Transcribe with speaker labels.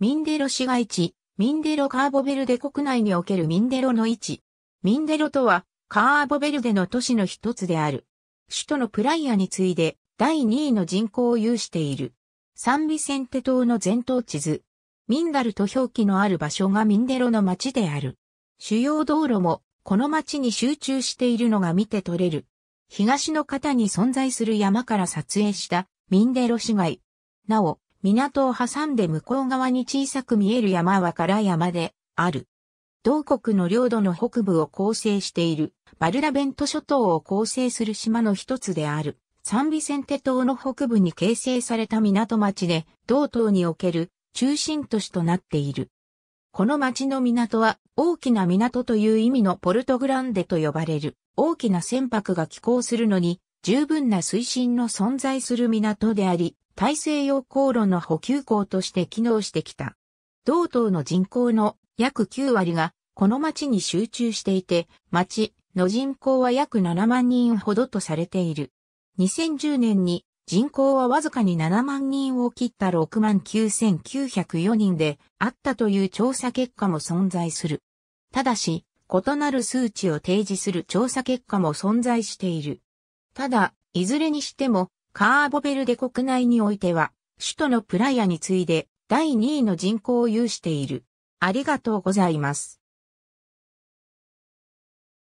Speaker 1: ミンデロ市街地、ミンデロカーボベルデ国内におけるミンデロの位置。ミンデ
Speaker 2: ロとは、カーボベルデの都市の一つである。首都のプライアに次いで、第2位の人口を有している。サンビセンテ島の全島地図。ミンダルと表記のある場所がミンデロの町である。主要道路も、この町に集中しているのが見て取れる。東の方に存在する山から撮影したミンデロ市街。なお、港を挟んで向こう側に小さく見える山は唐山である。同国の領土の北部を構成しているバルラベント諸島を構成する島の一つである。サンビセンテ島の北部に形成された港町で、同島における中心都市となっている。この町の港は大きな港という意味のポルトグランデと呼ばれる大きな船舶が寄港するのに十分な水深の存在する港であり、大西洋航路の補給港として機能してきた。同島の人口の約9割がこの町に集中していて、町の人口は約7万人ほどとされている。2010年に人口はわずかに7万人を切った6万9904人であったという調査結果も存在する。ただし、異なる数値を提示する調査結果も存在している。ただ、いずれにしても、カーボベルデ国内においては、首都のプライアに次いで、第2位の人口
Speaker 1: を有している。ありがとうございます。